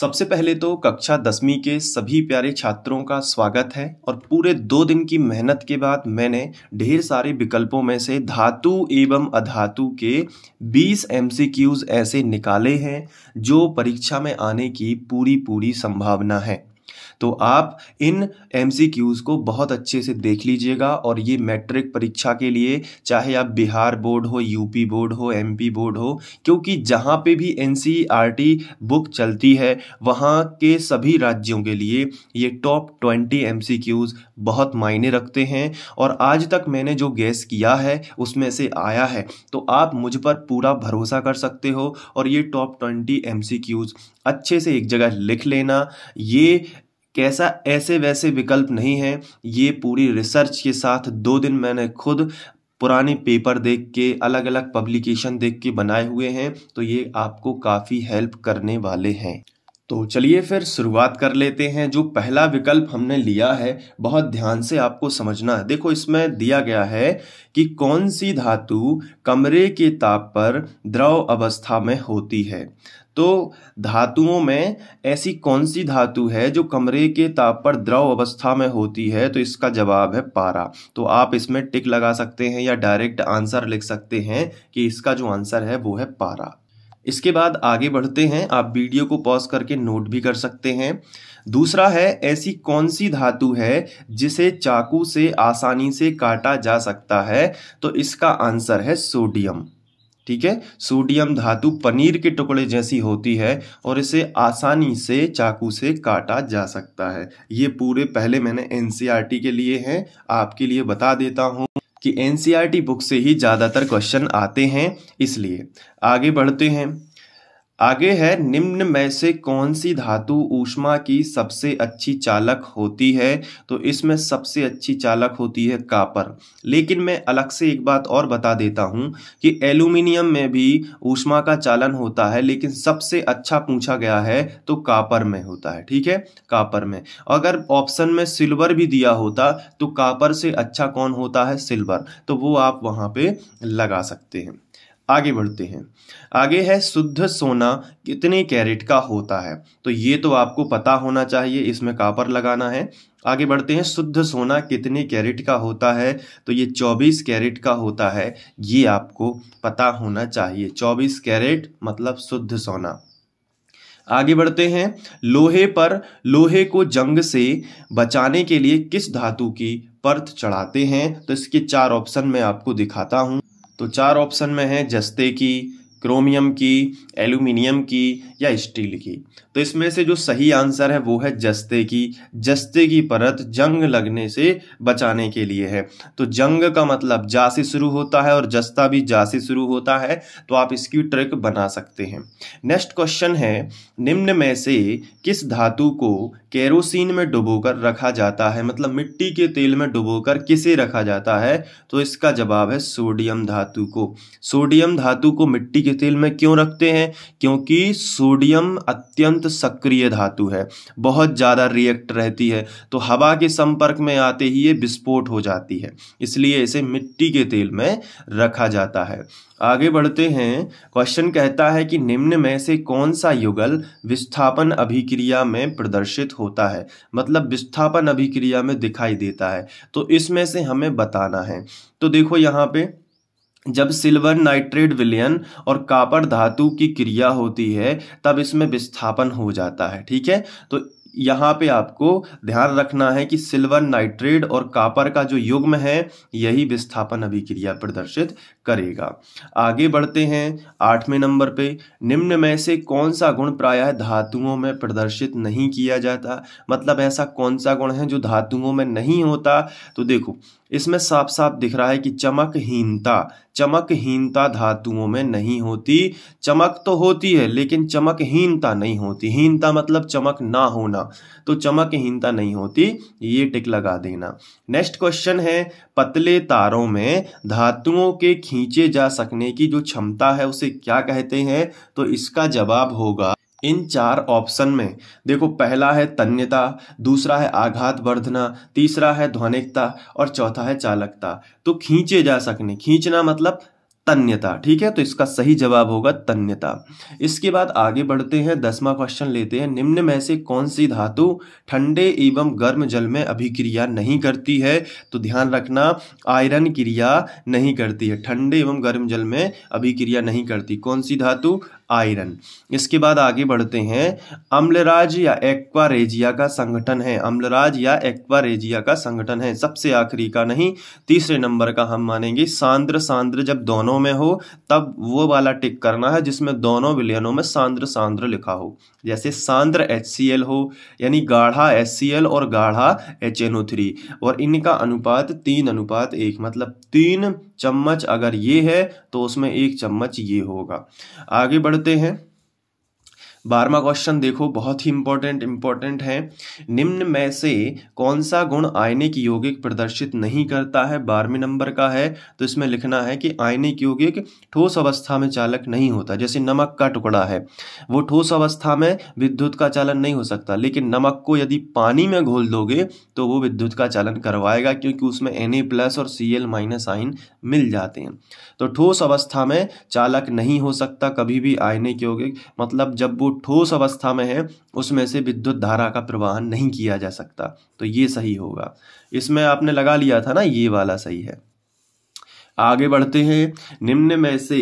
सबसे पहले तो कक्षा दसवीं के सभी प्यारे छात्रों का स्वागत है और पूरे दो दिन की मेहनत के बाद मैंने ढेर सारे विकल्पों में से धातु एवं अधातु के 20 एम ऐसे निकाले हैं जो परीक्षा में आने की पूरी पूरी संभावना है तो आप इन एम को बहुत अच्छे से देख लीजिएगा और ये मैट्रिक परीक्षा के लिए चाहे आप बिहार बोर्ड हो यूपी बोर्ड हो एम बोर्ड हो क्योंकि जहाँ पे भी एन e बुक चलती है वहाँ के सभी राज्यों के लिए ये टॉप ट्वेंटी एम बहुत मायने रखते हैं और आज तक मैंने जो गैस किया है उसमें से आया है तो आप मुझ पर पूरा भरोसा कर सकते हो और ये टॉप ट्वेंटी एम अच्छे से एक जगह लिख लेना ये कैसा ऐसे वैसे विकल्प नहीं है ये पूरी रिसर्च के साथ दो दिन मैंने खुद पुराने पेपर देख के अलग अलग पब्लिकेशन देख के बनाए हुए हैं तो ये आपको काफ़ी हेल्प करने वाले हैं तो चलिए फिर शुरुआत कर लेते हैं जो पहला विकल्प हमने लिया है बहुत ध्यान से आपको समझना है देखो इसमें दिया गया है कि कौन सी धातु कमरे के ताप पर द्रव अवस्था में होती है तो धातुओं में ऐसी कौन सी धातु है जो कमरे के ताप पर द्रव अवस्था में होती है तो इसका जवाब है पारा तो आप इसमें टिक लगा सकते हैं या डायरेक्ट आंसर लिख सकते हैं कि इसका जो आंसर है वो है पारा इसके बाद आगे बढ़ते हैं आप वीडियो को पॉज करके नोट भी कर सकते हैं दूसरा है ऐसी कौन सी धातु है जिसे चाकू से आसानी से काटा जा सकता है तो इसका आंसर है सोडियम ठीक है सोडियम धातु पनीर के टुकड़े जैसी होती है और इसे आसानी से चाकू से काटा जा सकता है ये पूरे पहले मैंने एन e के लिए हैं आपके लिए बता देता हूँ कि एन बुक e से ही ज़्यादातर क्वेश्चन आते हैं इसलिए आगे बढ़ते हैं आगे है निम्न में से कौन सी धातु ऊष्मा की सबसे अच्छी चालक होती है तो इसमें सबसे अच्छी चालक होती है कापर लेकिन मैं अलग से एक बात और बता देता हूँ कि एल्यूमिनियम में भी ऊष्मा का चालन होता है लेकिन सबसे अच्छा पूछा गया है तो कापर में होता है ठीक है कापर में अगर ऑप्शन में सिल्वर भी दिया होता तो कापर से अच्छा कौन होता है सिल्वर तो वो आप वहाँ पर लगा सकते हैं आगे बढ़ते हैं आगे है शुद्ध सोना कितने कैरेट का होता है तो ये तो आपको पता होना चाहिए इसमें कापर लगाना है आगे बढ़ते हैं शुद्ध सोना कितने कैरेट का होता है तो ये 24 कैरेट का होता है ये आपको पता होना चाहिए 24 कैरेट मतलब शुद्ध सोना आगे बढ़ते हैं लोहे पर लोहे को जंग से बचाने के लिए किस धातु की परत चढ़ाते हैं तो इसके चार ऑप्शन मैं आपको दिखाता हूं तो चार ऑप्शन में है जस्ते की क्रोमियम की एल्यूमिनियम की या स्टील की तो इसमें से जो सही आंसर है वो है जस्ते की जस्ते की परत जंग लगने से बचाने के लिए है तो जंग का मतलब जासी शुरू होता है और जस्ता भी जासी शुरू होता है तो आप इसकी ट्रिक बना सकते हैं नेक्स्ट क्वेश्चन है निम्न में से किस धातु को केरोसिन में डुबोकर रखा जाता है मतलब मिट्टी के तेल में डुबोकर किसे रखा जाता है तो इसका जवाब है सोडियम धातु को सोडियम धातु को मिट्टी के तेल में क्यों रखते हैं क्योंकि सोडियम अत्यंत सक्रिय धातु है बहुत ज़्यादा रिएक्ट रहती है तो हवा के संपर्क में आते ही ये विस्फोट हो जाती है इसलिए इसे मिट्टी के तेल में रखा जाता है आगे बढ़ते हैं क्वेश्चन कहता है कि निम्न में से कौन सा युगल विस्थापन अभिक्रिया में प्रदर्शित होता है मतलब विस्थापन अभिक्रिया में दिखाई देता है तो इसमें से हमें बताना है तो देखो यहाँ पे जब सिल्वर नाइट्रेट विलयन और कापर धातु की क्रिया होती है तब इसमें विस्थापन हो जाता है ठीक है तो यहाँ पे आपको ध्यान रखना है कि सिल्वर नाइट्रेट और कापर का जो युग्म है यही विस्थापन अभिक्रिया प्रदर्शित करेगा आगे बढ़ते हैं आठवें नंबर पे निम्न में से कौन सा गुण प्रायः धातुओं में प्रदर्शित नहीं किया जाता मतलब ऐसा कौन सा गुण है जो धातुओं में नहीं होता तो देखो इसमें साफ साफ दिख रहा है कि चमकहीनता चमकहीनता धातुओं में नहीं होती चमक तो होती है लेकिन चमकहीनता नहीं होती हीनता मतलब चमक ना होना तो चमकहीनता नहीं होती ये टिक लगा देना नेक्स्ट क्वेश्चन है पतले तारों में धातुओं के खींचे जा सकने की जो क्षमता है उसे क्या कहते हैं तो इसका जवाब होगा इन चार ऑप्शन में देखो पहला है तन्यता दूसरा है आघात वर्धना तीसरा है ध्वनिकता और चौथा है चालकता तो खींचे जा सकने खींचना मतलब तन्यता ठीक है तो इसका सही जवाब होगा तन्यता इसके बाद आगे बढ़ते हैं दसवां क्वेश्चन लेते हैं निम्न में से कौन सी धातु ठंडे एवं गर्म जल में अभिक्रिया नहीं करती है तो ध्यान रखना आयरन क्रिया नहीं करती है ठंडे एवं गर्म जल में अभिक्रिया नहीं करती कौन सी धातु आयरन इसके बाद आगे बढ़ते हैं अम्लराज या एक्वारेजिया का संगठन है अम्लराज या एक्वारेजिया का संगठन है सबसे आखिरी का नहीं तीसरे नंबर का हम मानेंगे सांद्र सांद्र जब दोनों में हो तब वो वाला टिक करना है जिसमें दोनों विलयनों में सांद्र सांद्र लिखा हो जैसे सांद्र एच हो यानी गाढ़ा एच और गाढ़ा एच और इनका अनुपात तीन अनुपात एक मतलब तीन चम्मच अगर ये है तो उसमें एक चम्मच ये होगा आगे बढ़ते हैं बारहवा क्वेश्चन देखो बहुत ही इंपॉर्टेंट इंपॉर्टेंट है निम्न में से कौन सा गुण आयनिक यौगिक प्रदर्शित नहीं करता है बारहवें नंबर का है तो इसमें लिखना है कि आयनिक यौगिक ठोस अवस्था में चालक नहीं होता जैसे नमक का टुकड़ा है वो ठोस अवस्था में विद्युत का चालन नहीं हो सकता लेकिन नमक को यदि पानी में घोल दोगे तो वो विद्युत का चालन करवाएगा क्योंकि उसमें एन प्लस और सी एल माइनस आइन मिल जाते हैं तो ठोस अवस्था में चालक नहीं हो सकता कभी भी आयनिक यौगिक मतलब जब वो ठोस अवस्था में है उसमें से विद्युत धारा का प्रवाहन नहीं किया जा सकता तो ये सही होगा इसमें आपने लगा लिया था ना ये वाला सही है आगे बढ़ते हैं निम्न में से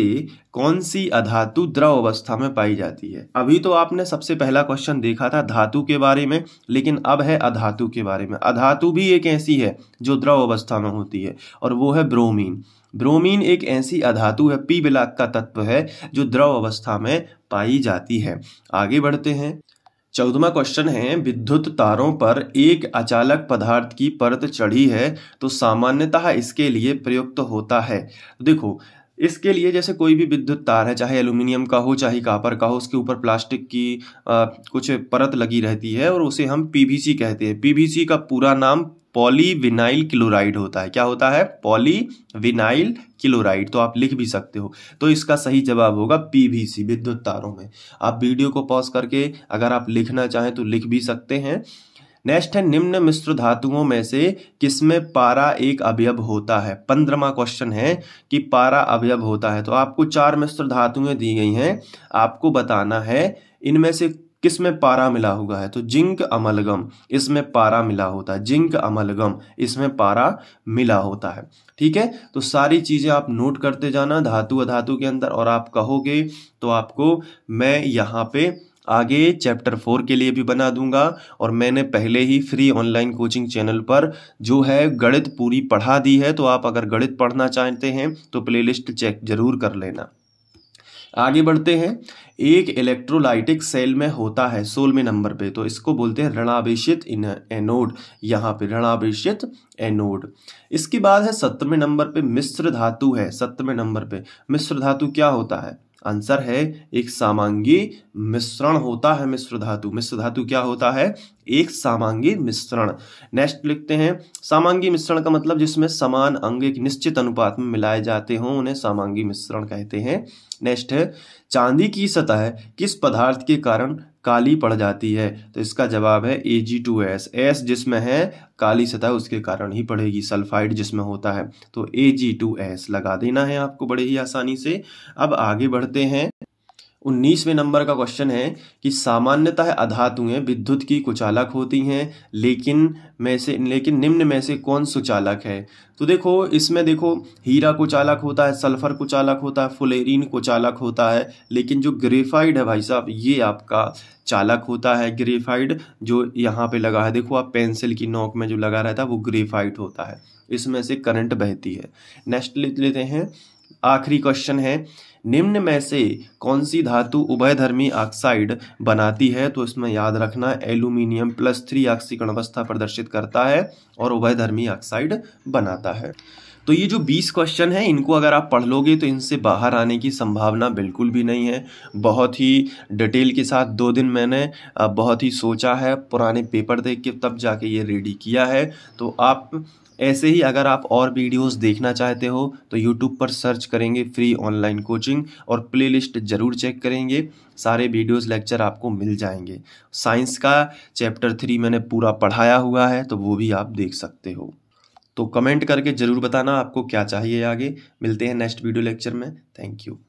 कौन सी अधातु द्रव अवस्था में पाई जाती है अभी तो आपने सबसे पहला क्वेश्चन देखा था धातु के बारे में लेकिन अब है अधातु के बारे में अधातु भी एक ऐसी है जो द्रव अवस्था में होती है और वो है ब्रोमीन ब्रोमीन एक ऐसी अधातु है पी बिलाक का तत्व है जो द्रव अवस्था में पाई जाती है आगे बढ़ते हैं चौदवा क्वेश्चन है विद्युत तारों पर एक अचालक पदार्थ की परत चढ़ी है तो सामान्यतः इसके लिए प्रयुक्त होता है देखो इसके लिए जैसे कोई भी विद्युत तार है चाहे एल्यूमिनियम का हो चाहे कापर का हो उसके ऊपर प्लास्टिक की आ, कुछ परत लगी रहती है और उसे हम पीवीसी कहते हैं पीवीसी का पूरा नाम पॉलीविनाइल क्लोराइड होता है क्या होता है पॉलीविनाइल क्लोराइड तो आप लिख भी सकते हो तो इसका सही जवाब होगा पीवीसी विद्युत तारों में आप वीडियो को पॉज करके अगर आप लिखना चाहें तो लिख भी सकते हैं नेक्स्ट है निम्न मिश्र धातुओं में से किसमें पारा एक अवयव होता है पंद्रहवा क्वेश्चन है कि पारा अवयव होता है तो आपको चार मिश्र धातुएं दी गई हैं आपको बताना है इनमें से किस में पारा मिला हुआ है तो जिंक अमलगम इसमें पारा मिला होता है जिंक अमलगम इसमें पारा मिला होता है ठीक है तो सारी चीज़ें आप नोट करते जाना धातु अधातु के अंदर और आप कहोगे तो आपको मैं यहाँ पे आगे चैप्टर फोर के लिए भी बना दूंगा और मैंने पहले ही फ्री ऑनलाइन कोचिंग चैनल पर जो है गणित पूरी पढ़ा दी है तो आप अगर गणित पढ़ना चाहते हैं तो प्लेलिस्ट चेक ज़रूर कर लेना आगे बढ़ते हैं एक इलेक्ट्रोलाइटिक सेल में होता है सोलवे नंबर पे तो इसको बोलते हैं ऋणावेशित एनोड यहाँ पे ऋणावेशित एनोड इसके बाद है सत्रहवें नंबर पे मिश्र धातु है सत्रहवें नंबर पे मिश्र धातु क्या होता है आंसर है एक सामांगी मिश्रण होता है मिश्र धातु मिश्र धातु क्या होता है एक सामांगी मिश्रण नेक्स्ट लिखते हैं सामांगी मिश्रण का मतलब जिसमें समान अंग एक निश्चित अनुपात में मिलाए जाते हों उन्हें सामांगी मिश्रण कहते हैं नेक्स्ट है चांदी की सतह किस पदार्थ के कारण काली पड़ जाती है तो इसका जवाब है A G two S S जिसमें है काली सतह उसके कारण ही पड़ेगी सल्फाइड जिसमें होता है तो ए जी टू एस लगा देना है आपको बड़े ही आसानी से अब आगे बढ़ते हैं उन्नीसवें नंबर का क्वेश्चन है कि सामान्यतः अधातुएं विद्युत की कुचालक होती हैं लेकिन में से लेकिन निम्न में से कौन सुचालक है तो देखो इसमें देखो हीरा कुचालक होता है सल्फर कुचालक होता है फुलेरिन कुचालक होता है लेकिन जो ग्रेफाइड है भाई साहब ये आपका चालक होता है ग्रेफाइड जो यहाँ पे लगा है देखो आप पेंसिल की नोक में जो लगा रहता है वो ग्रेफाइड होता है इसमें से करंट बहती है नेक्स्ट लेते हैं आखिरी क्वेश्चन है निम्न में से कौन सी धातु उभयधर्मी ऑक्साइड बनाती है तो इसमें याद रखना एल्यूमिनियम प्लस थ्री ऑक्सीकरण अवस्था प्रदर्शित करता है और उभयधर्मी ऑक्साइड बनाता है तो ये जो 20 क्वेश्चन हैं इनको अगर आप पढ़ लोगे तो इनसे बाहर आने की संभावना बिल्कुल भी नहीं है बहुत ही डिटेल के साथ दो दिन मैंने बहुत ही सोचा है पुराने पेपर देख के तब जाके ये रेडी किया है तो आप ऐसे ही अगर आप और वीडियोस देखना चाहते हो तो यूट्यूब पर सर्च करेंगे फ्री ऑनलाइन कोचिंग और प्लेलिस्ट ज़रूर चेक करेंगे सारे वीडियोस लेक्चर आपको मिल जाएंगे साइंस का चैप्टर थ्री मैंने पूरा पढ़ाया हुआ है तो वो भी आप देख सकते हो तो कमेंट करके ज़रूर बताना आपको क्या चाहिए आगे मिलते हैं नेक्स्ट वीडियो लेक्चर में थैंक यू